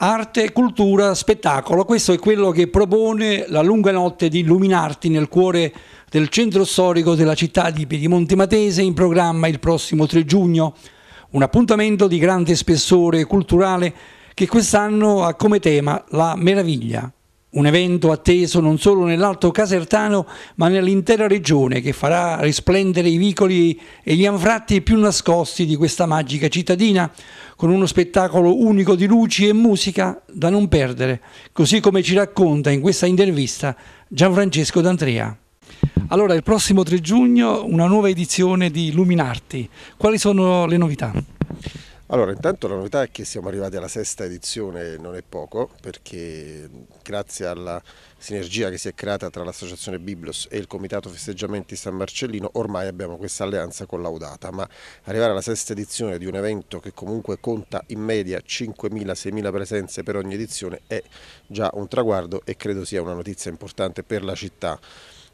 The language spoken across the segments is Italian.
Arte, cultura, spettacolo, questo è quello che propone la lunga notte di illuminarti nel cuore del centro storico della città di Piedimonte Matese in programma il prossimo 3 giugno, un appuntamento di grande spessore culturale che quest'anno ha come tema la meraviglia. Un evento atteso non solo nell'Alto Casertano, ma nell'intera regione che farà risplendere i vicoli e gli anfratti più nascosti di questa magica cittadina, con uno spettacolo unico di luci e musica da non perdere, così come ci racconta in questa intervista Gianfrancesco D'Andrea. Allora, il prossimo 3 giugno una nuova edizione di Luminarti. Quali sono le novità? Allora, intanto la novità è che siamo arrivati alla sesta edizione, non è poco, perché grazie alla sinergia che si è creata tra l'associazione Biblos e il comitato festeggiamenti San Marcellino ormai abbiamo questa alleanza collaudata, ma arrivare alla sesta edizione di un evento che comunque conta in media 5.000-6.000 presenze per ogni edizione è già un traguardo e credo sia una notizia importante per la città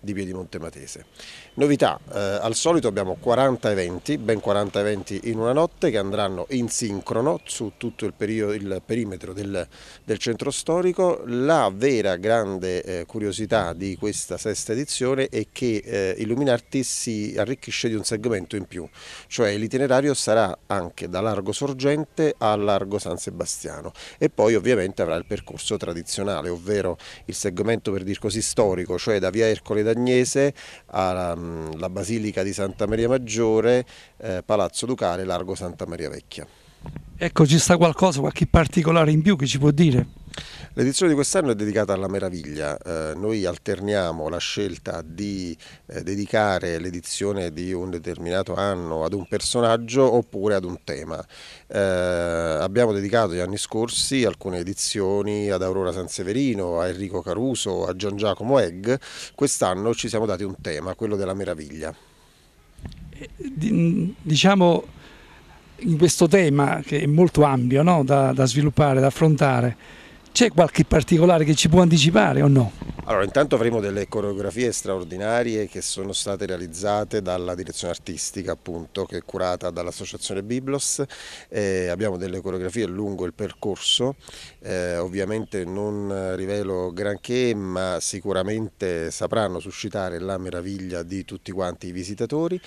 di Piedimonte Matese. Novità, eh, al solito abbiamo 40 eventi, ben 40 eventi in una notte che andranno in sincrono su tutto il, periodo, il perimetro del, del, centro storico. La vera grande eh, curiosità di questa sesta edizione è che eh, Illuminarti si arricchisce di un segmento in più, cioè l'itinerario sarà anche da Largo Sorgente a Largo San Sebastiano e poi ovviamente avrà il percorso tradizionale, ovvero il segmento per dir così storico, cioè da via Ercole da Agnese, alla mm, Basilica di Santa Maria Maggiore, eh, Palazzo Ducale, Largo Santa Maria Vecchia. Ecco, ci sta qualcosa, qualche particolare in più che ci può dire? L'edizione di quest'anno è dedicata alla meraviglia, eh, noi alterniamo la scelta di eh, dedicare l'edizione di un determinato anno ad un personaggio oppure ad un tema. Eh, abbiamo dedicato gli anni scorsi alcune edizioni ad Aurora Sanseverino, a Enrico Caruso, a Gian Giacomo Egg, quest'anno ci siamo dati un tema, quello della meraviglia. Eh, mm, diciamo in questo tema che è molto ampio no? da, da sviluppare, da affrontare, c'è qualche particolare che ci può anticipare o no? Allora, intanto avremo delle coreografie straordinarie che sono state realizzate dalla direzione artistica, appunto, che è curata dall'associazione Biblos. Eh, abbiamo delle coreografie lungo il percorso, eh, ovviamente non rivelo granché, ma sicuramente sapranno suscitare la meraviglia di tutti quanti i visitatori.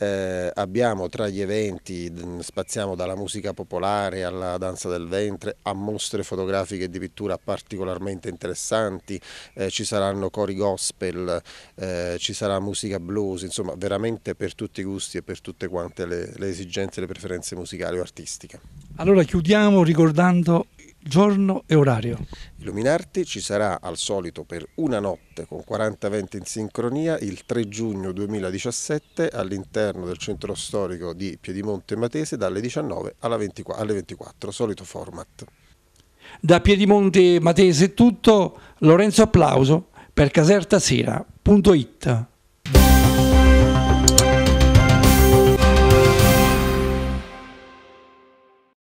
Eh, abbiamo tra gli eventi, spaziamo dalla musica popolare alla danza del ventre, a mostre fotografiche di scrittura particolarmente interessanti, eh, ci saranno cori gospel, eh, ci sarà musica blues, insomma veramente per tutti i gusti e per tutte quante le, le esigenze e le preferenze musicali o artistiche. Allora chiudiamo ricordando giorno e orario. Illuminarti ci sarà al solito per una notte con 40 eventi in sincronia il 3 giugno 2017 all'interno del centro storico di Piedimonte Matese dalle 19 alle 24, solito format. Da Piedimonte Matese è tutto, Lorenzo Applauso per casertasera.it.